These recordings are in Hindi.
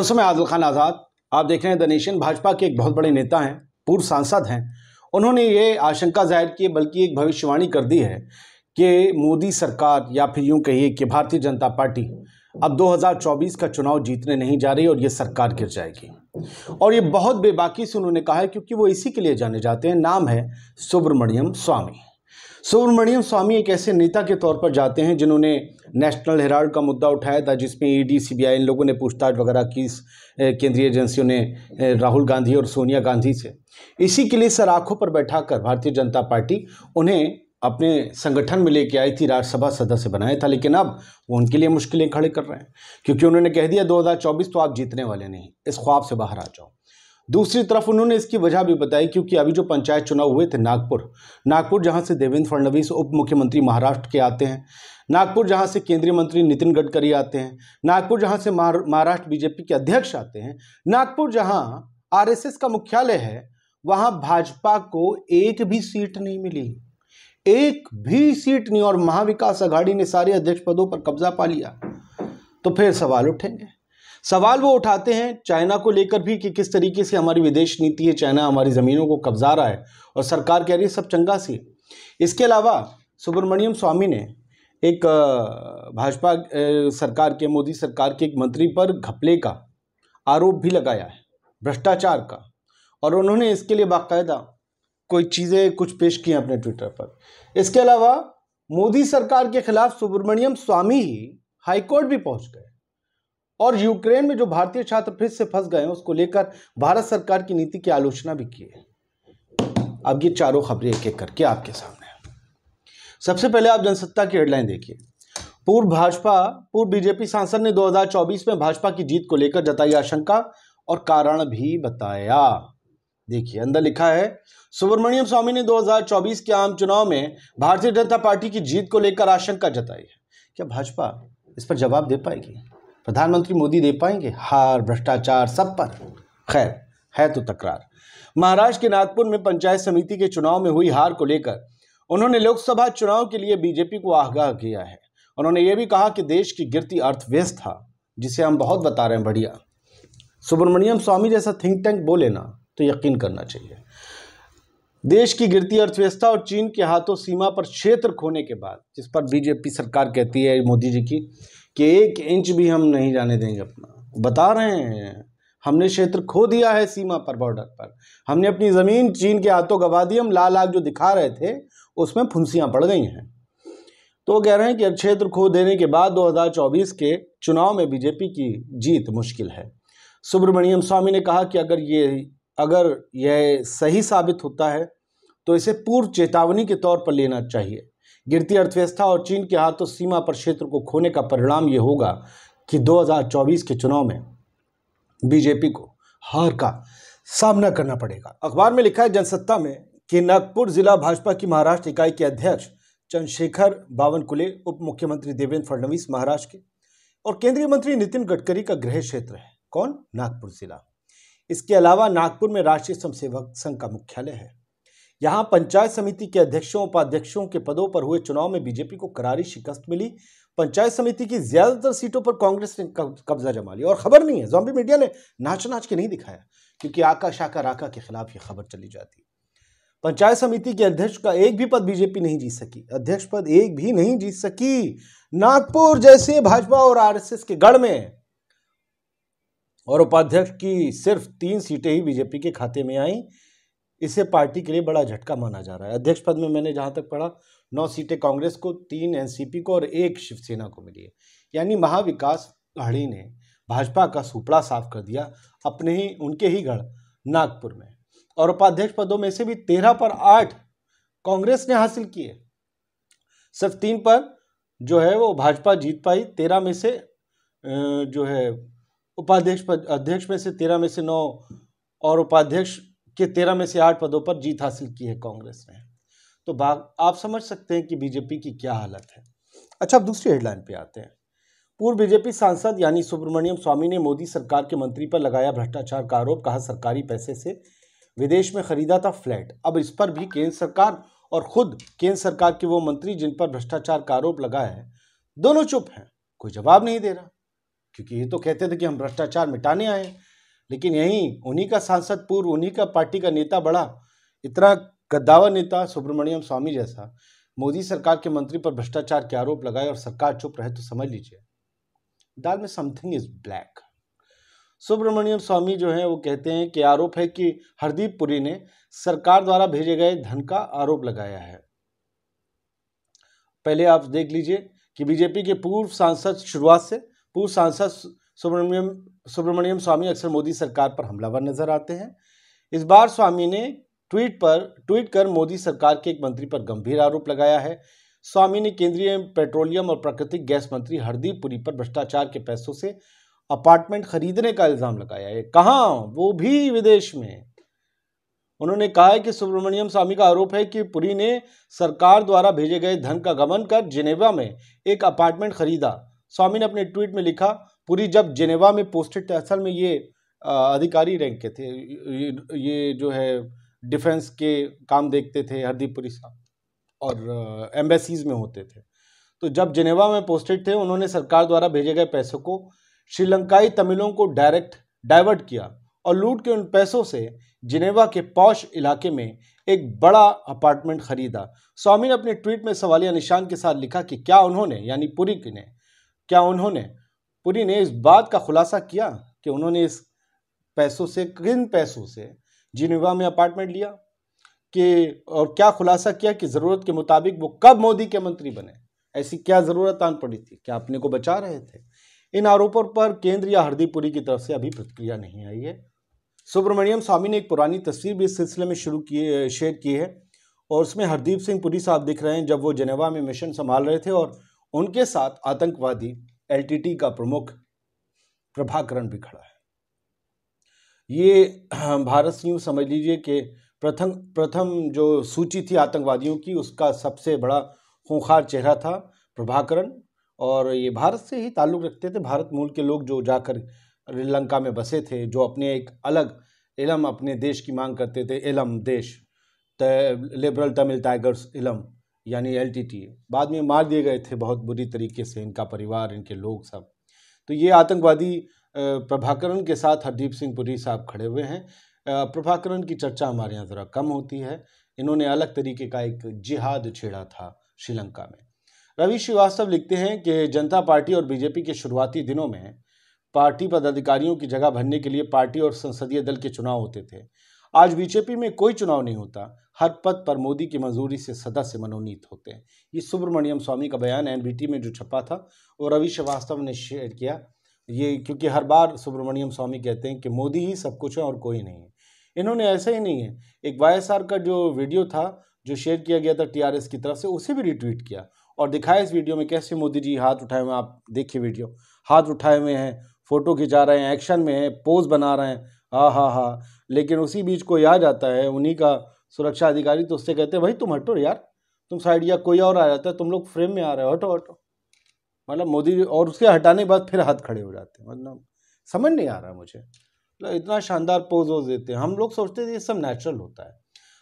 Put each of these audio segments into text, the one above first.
दोस्तों मैं आदल खान आज़ाद आप देख रहे हैं द नेशन भाजपा के एक बहुत बड़े नेता हैं पूर्व सांसद हैं उन्होंने ये आशंका जाहिर की बल्कि एक भविष्यवाणी कर दी है कि मोदी सरकार या फिर यूँ कहिए कि भारतीय जनता पार्टी अब 2024 का चुनाव जीतने नहीं जा रही और ये सरकार गिर जाएगी और ये बहुत बेबाकी से उन्होंने कहा है क्योंकि वो इसी के लिए जाने जाते हैं नाम है सुब्रमण्यम स्वामी सुब्रमण्यम स्वामी एक ऐसे नेता के तौर पर जाते हैं जिन्होंने नेशनल हेराल्ड का मुद्दा उठाया था जिसमें ईडी e सीबीआई इन लोगों ने पूछताछ वगैरह की केंद्रीय एजेंसियों ने राहुल गांधी और सोनिया गांधी से इसी के लिए सराखों पर बैठाकर भारतीय जनता पार्टी उन्हें अपने संगठन में लेके आई थी राज्यसभा सदस्य बनाया था लेकिन अब वो उनके लिए मुश्किलें खड़े कर रहे हैं क्योंकि उन्होंने कह दिया दो तो आप जीतने वाले नहीं इस ख्वाब से बाहर आ जाओ दूसरी तरफ उन्होंने इसकी वजह भी बताई क्योंकि अभी जो पंचायत चुनाव हुए थे नागपुर नागपुर जहां से देवेंद्र फडणवीस उप मुख्यमंत्री महाराष्ट्र के आते हैं नागपुर जहां से केंद्रीय मंत्री नितिन गडकरी आते हैं नागपुर जहां से महाराष्ट्र बीजेपी के अध्यक्ष आते हैं नागपुर जहां आरएसएस का मुख्यालय है वहां भाजपा को एक भी सीट नहीं मिली एक भी सीट नहीं और महाविकास अघाड़ी ने सारे अध्यक्ष पदों पर कब्जा पा लिया तो फिर सवाल उठेंगे सवाल वो उठाते हैं चाइना को लेकर भी कि किस तरीके से हमारी विदेश नीति है चाइना हमारी ज़मीनों को कब्जा रहा है और सरकार कह रही है सब चंगा सी इसके अलावा सुब्रमण्यम स्वामी ने एक भाजपा सरकार के मोदी सरकार के एक मंत्री पर घपले का आरोप भी लगाया है भ्रष्टाचार का और उन्होंने इसके लिए बाकायदा कोई चीज़ें कुछ पेश किए हैं अपने ट्विटर पर इसके अलावा मोदी सरकार के खिलाफ सुब्रमण्यम स्वामी ही हाईकोर्ट भी पहुंच गए और यूक्रेन में जो भारतीय छात्र फिर से फंस गए हैं उसको लेकर भारत सरकार की नीति की आलोचना भी की है अब ये चारों खबरें एक एक करके आपके सामने सबसे पहले आप जनसत्ता की हेडलाइन देखिए पूर्व भाजपा पूर्व बीजेपी सांसद ने 2024 में भाजपा की जीत को लेकर जताई आशंका और कारण भी बताया देखिए अंदर लिखा है सुब्रमण्यम स्वामी ने 2024 के आम चुनाव में भारतीय जनता पार्टी की जीत को लेकर आशंका जताई है क्या भाजपा इस पर जवाब दे पाएगी प्रधानमंत्री मोदी दे पाएंगे हार भ्रष्टाचार सब पर खैर है तो तकरार महाराष्ट्र के नागपुर में पंचायत समिति के चुनाव में हुई हार को लेकर उन्होंने लोकसभा चुनाव के लिए बीजेपी को आगाह किया है उन्होंने ये भी कहा कि देश की गिरती अर्थव्यवस्था जिसे हम बहुत बता रहे हैं बढ़िया सुब्रमण्यम स्वामी जैसा थिंक टैंक बोले ना तो यकीन करना चाहिए देश की गिरती अर्थव्यवस्था और चीन के हाथों सीमा पर क्षेत्र खोने के बाद जिस पर बीजेपी सरकार कहती है मोदी जी की कि एक इंच भी हम नहीं जाने देंगे अपना बता रहे हैं हमने क्षेत्र खो दिया है सीमा पर बॉर्डर पर हमने अपनी ज़मीन चीन के हाथों गवा दी हम लाल आग जो दिखा रहे थे उसमें फुंसियाँ पड़ गई हैं तो वो कह रहे हैं कि अब क्षेत्र खो देने के बाद 2024 के चुनाव में बीजेपी की जीत मुश्किल है सुब्रमण्यम स्वामी ने कहा कि अगर ये अगर यह सही साबित होता है तो इसे पूर्व चेतावनी के तौर पर लेना चाहिए गिरती अर्थव्यवस्था और चीन के हाथों सीमा पर क्षेत्र को खोने का परिणाम ये होगा कि 2024 के चुनाव में बीजेपी को हार का सामना करना पड़ेगा अखबार में लिखा है जनसत्ता में कि नागपुर जिला भाजपा की महाराष्ट्र इकाई के अध्यक्ष चंद्रशेखर बावनकुले उप मुख्यमंत्री देवेंद्र फडणवीस महाराष्ट्र के और केंद्रीय मंत्री नितिन गडकरी का गृह क्षेत्र है कौन नागपुर जिला इसके अलावा नागपुर में राष्ट्रीय स्वयं संघ का मुख्यालय है यहां पंचायत समिति के अध्यक्षों उपाध्यक्षों के पदों पर हुए चुनाव में बीजेपी को करारी शिकस्त मिली पंचायत समिति की ज्यादातर सीटों पर कांग्रेस ने कब्जा जमा लिया और खबर नहीं है जॉम्बी मीडिया ने नाच नाच के नहीं दिखाया क्योंकि आका राका के खिलाफ ये खबर चली जाती पंचायत समिति के अध्यक्ष का एक भी पद बीजेपी नहीं जीत सकी अध्यक्ष पद एक भी नहीं जीत सकी नागपुर जैसे भाजपा और आरएसएस के गढ़ में और उपाध्यक्ष की सिर्फ तीन सीटें ही बीजेपी के खाते में आईं इसे पार्टी के लिए बड़ा झटका माना जा रहा है अध्यक्ष पद में मैंने जहाँ तक पढ़ा नौ सीटें कांग्रेस को तीन एनसीपी को और एक शिवसेना को मिली है यानी महाविकास घड़ी ने भाजपा का सुपड़ा साफ कर दिया अपने ही उनके ही गढ़ नागपुर में और उपाध्यक्ष पदों में से भी तेरह पर आठ कांग्रेस ने हासिल किए सिर्फ तीन पर जो है वो भाजपा जीत पाई तेरह में से जो है उपाध्यक्ष पद अध्यक्ष में से तेरह में से नौ और उपाध्यक्ष के तेरह में से आठ पदों पर जीत हासिल की है कांग्रेस ने तो बाग आप समझ सकते हैं कि बीजेपी की क्या हालत है अच्छा अब दूसरी हेडलाइन पे आते हैं पूर्व बीजेपी सांसद यानी सुब्रमण्यम स्वामी ने मोदी सरकार के मंत्री पर लगाया भ्रष्टाचार का आरोप कहा सरकारी पैसे से विदेश में खरीदा था फ्लैट अब इस पर भी केंद्र सरकार और खुद केंद्र सरकार के वो मंत्री जिन पर भ्रष्टाचार का आरोप लगा है दोनों चुप हैं कोई जवाब नहीं दे रहा क्योंकि ये तो कहते थे कि हम भ्रष्टाचार मिटाने आए हैं लेकिन यहीं उन्हीं का सांसद पूर्व उन्हीं का पार्टी का नेता बड़ा इतना गद्दावर नेता सुब्रमण्यम स्वामी जैसा मोदी सरकार के मंत्री पर भ्रष्टाचार के आरोप लगाए और सरकार चुप रहे तो समझ लीजिए दाल में something is black Subramanian Swamy जो है वो कहते हैं कि आरोप है कि हरदीप पुरी ने सरकार द्वारा भेजे गए धन का आरोप लगाया है पहले आप देख लीजिए कि बीजेपी के पूर्व सांसद शुरुआत से पूर्व सांसद सुब्रमण्यम सुब्रमण्यम स्वामी अक्सर मोदी सरकार पर हमलावर नजर आते हैं इस बार स्वामी ने ट्वीट पर ट्वीट कर मोदी सरकार के एक मंत्री पर गंभीर आरोप लगाया है स्वामी ने केंद्रीय पेट्रोलियम और प्राकृतिक गैस मंत्री हरदीप पुरी पर भ्रष्टाचार के पैसों से अपार्टमेंट खरीदने का इल्ज़ाम लगाया है कहाँ वो भी विदेश में उन्होंने कहा है कि सुब्रमण्यम स्वामी का आरोप है कि पुरी ने सरकार द्वारा भेजे गए धन का गमन कर जिनेवा में एक अपार्टमेंट खरीदा स्वामी ने अपने ट्वीट में लिखा पूरी जब जेनेवा में पोस्टेड थे असल में ये अधिकारी रैंक के थे ये ये जो है डिफेंस के काम देखते थे हरदीप पुरी साहब और एम्बेसीज में होते थे तो जब जेनेवा में पोस्टेड थे उन्होंने सरकार द्वारा भेजे गए पैसों को श्रीलंकाई तमिलों को डायरेक्ट डाइवर्ट किया और लूट के उन पैसों से जिनेवा के पौश इलाके में एक बड़ा अपार्टमेंट खरीदा स्वामी ने अपने ट्वीट में सवालिया निशान के साथ लिखा कि क्या उन्होंने यानी पुरी ने क्या उन्होंने पुरी ने इस बात का खुलासा किया कि उन्होंने इस पैसों से किन पैसों से जिनेवा में अपार्टमेंट लिया कि और क्या खुलासा किया कि ज़रूरत के मुताबिक वो कब मोदी के मंत्री बने ऐसी क्या ज़रूरत आन पड़ी थी क्या अपने को बचा रहे थे इन आरोपों पर केंद्र या पुरी की तरफ से अभी प्रतिक्रिया नहीं आई है सुब्रमण्यम स्वामी ने एक पुरानी तस्वीर भी इस सिलसिले में शुरू की शेयर की है और उसमें हरदीप सिंह पुरी साहब दिख रहे हैं जब वो जनेवा में मिशन संभाल रहे थे और उनके साथ आतंकवादी एलटीटी का प्रमुख प्रभाकरण भी खड़ा है ये भारत यूँ समझ लीजिए कि प्रथम प्रथम जो सूची थी आतंकवादियों की उसका सबसे बड़ा खूंखार चेहरा था प्रभाकरण और ये भारत से ही ताल्लुक़ रखते थे भारत मूल के लोग जो जाकर श्रीलंका में बसे थे जो अपने एक अलग इलम अपने देश की मांग करते थे इलम देश लिबरल तमिल टाइगर्स इलम यानी एल बाद में मार दिए गए थे बहुत बुरी तरीके से इनका परिवार इनके लोग सब तो ये आतंकवादी प्रभाकरण के साथ हरदीप सिंह पुरी साहब खड़े हुए हैं प्रभाकरण की चर्चा हमारे यहाँ ज़रा कम होती है इन्होंने अलग तरीके का एक जिहाद छेड़ा था श्रीलंका में रवि श्रीवास्तव लिखते हैं कि जनता पार्टी और बीजेपी के शुरुआती दिनों में पार्टी पदाधिकारियों की जगह भरने के लिए पार्टी और संसदीय दल के चुनाव होते थे आज बीजेपी में कोई चुनाव नहीं होता हर पद पर मोदी की मंजूरी से सदस्य मनोनीत होते हैं ये सुब्रमण्यम स्वामी का बयान एन में जो छपा था और रवि श्रीवास्तव ने शेयर किया ये क्योंकि हर बार सुब्रमण्यम स्वामी कहते हैं कि मोदी ही सब कुछ है और कोई नहीं है इन्होंने ऐसा ही नहीं है एक वाई का जो वीडियो था जो शेयर किया गया था टीआरएस की तरफ से उसे भी रिट्वीट किया और दिखाया इस वीडियो में कैसे मोदी जी हाथ उठाए हुए आप देखिए वीडियो हाथ उठाए हुए हैं फोटो खिंचा रहे हैं एक्शन में हैं पोज बना रहे हैं हा हा हा लेकिन उसी बीच कोई आ जाता है उन्हीं का सुरक्षा अधिकारी तो उससे कहते हैं भाई तुम हटो यार तुम साइड या कोई और आ जाता है तुम लोग फ्रेम में आ रहे हो हटो हटो मतलब मोदी और उसके हटाने के बाद फिर हाथ खड़े हो जाते हैं मतलब समझ नहीं आ रहा मुझे मतलब इतना शानदार पोज वोज देते हैं हम लोग सोचते थे ये सब नेचुरल होता है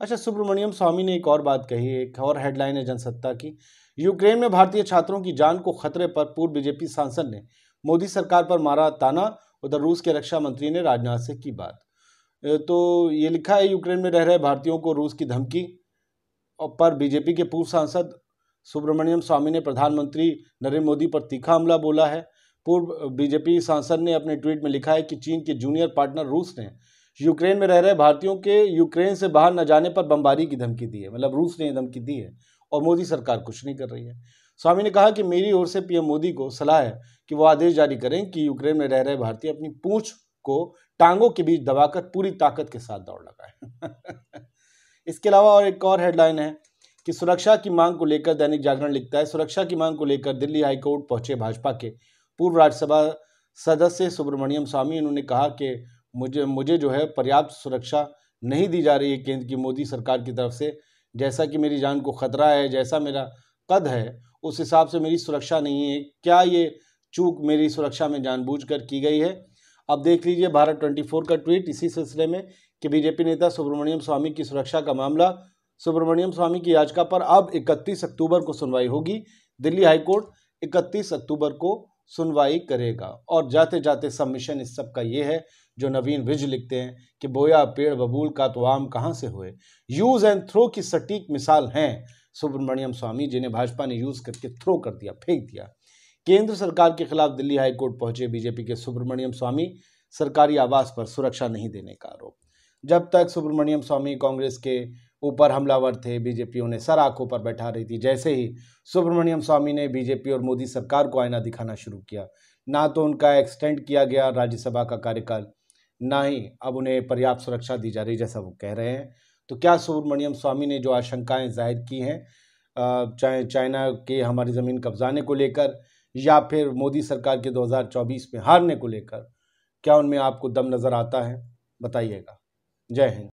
अच्छा सुब्रमण्यम स्वामी ने एक और बात कही एक और हेडलाइन है जनसत्ता की यूक्रेन में भारतीय छात्रों की जान को खतरे पर पूर्व बीजेपी सांसद ने मोदी सरकार पर मारा ताना उधर रूस के रक्षा मंत्री ने राजनाथ से की बात तो ये लिखा है यूक्रेन में रह रहे भारतीयों को रूस की धमकी पर बीजेपी के पूर्व सांसद सुब्रमण्यम स्वामी ने प्रधानमंत्री नरेंद्र मोदी पर तीखा हमला बोला है पूर्व बीजेपी सांसद ने अपने ट्वीट में लिखा है कि चीन के जूनियर पार्टनर रूस ने यूक्रेन में रह रहे भारतीयों के यूक्रेन से बाहर न जाने पर बमबारी की धमकी दी है मतलब रूस ने धमकी दी है और मोदी सरकार कुछ नहीं कर रही है स्वामी ने कहा कि मेरी ओर से पीएम मोदी को सलाह है कि वो आदेश जारी करें कि यूक्रेन में रह रहे भारतीय अपनी पूछ को टांगों के बीच दबाकर पूरी ताकत के साथ दौड़ लगाए इसके अलावा और एक और हेडलाइन है कि सुरक्षा की मांग को लेकर दैनिक जागरण लिखता है सुरक्षा की मांग को लेकर दिल्ली हाईकोर्ट पहुंचे भाजपा के पूर्व राज्यसभा सदस्य सुब्रमण्यम स्वामी उन्होंने कहा कि मुझे मुझे जो है पर्याप्त सुरक्षा नहीं दी जा रही है केंद्र की मोदी सरकार की तरफ से जैसा कि मेरी जान को खतरा है जैसा मेरा कद है उस हिसाब से मेरी सुरक्षा नहीं है क्या ये चूक मेरी सुरक्षा में जानबूझकर की गई है अब देख लीजिए भारत 24 का ट्वीट इसी सिलसिले में कि बीजेपी नेता सुब्रमण्यम स्वामी की सुरक्षा का मामला सुब्रमण्यम स्वामी की याचिका पर अब 31 अक्टूबर को सुनवाई होगी दिल्ली हाईकोर्ट 31 अक्टूबर को सुनवाई करेगा और जाते जाते सबमिशन इस सब का ये है जो नवीन विज लिखते हैं कि बोया पेड़ बबूल का तो आम कहाँ से हुए यूज एंड थ्रो की सटीक मिसाल हैं सुब्रमण्यम स्वामी जिन्हें भाजपा ने यूज करके थ्रो कर दिया फेंक दिया केंद्र सरकार के खिलाफ दिल्ली हाईकोर्ट पहुंचे बीजेपी के सुब्रमण्यम स्वामी सरकारी आवास पर सुरक्षा नहीं देने का आरोप जब तक सुब्रमण्यम स्वामी कांग्रेस के ऊपर हमलावर थे बीजेपी उन्हें सर आंखों पर बैठा रही थी जैसे ही सुब्रमण्यम स्वामी ने बीजेपी और मोदी सरकार को आईना दिखाना शुरू किया ना तो उनका एक्सटेंड किया गया राज्यसभा का कार्यकाल ना ही अब उन्हें पर्याप्त सुरक्षा दी जा रही जैसा वो कह रहे हैं तो क्या सुब्रमण्यम स्वामी ने जो आशंकाएं जाहिर की हैं चाहे चाइना के हमारी ज़मीन कब्जाने को लेकर या फिर मोदी सरकार के 2024 में हारने को लेकर क्या उनमें आपको दम नज़र आता है बताइएगा जय हिंद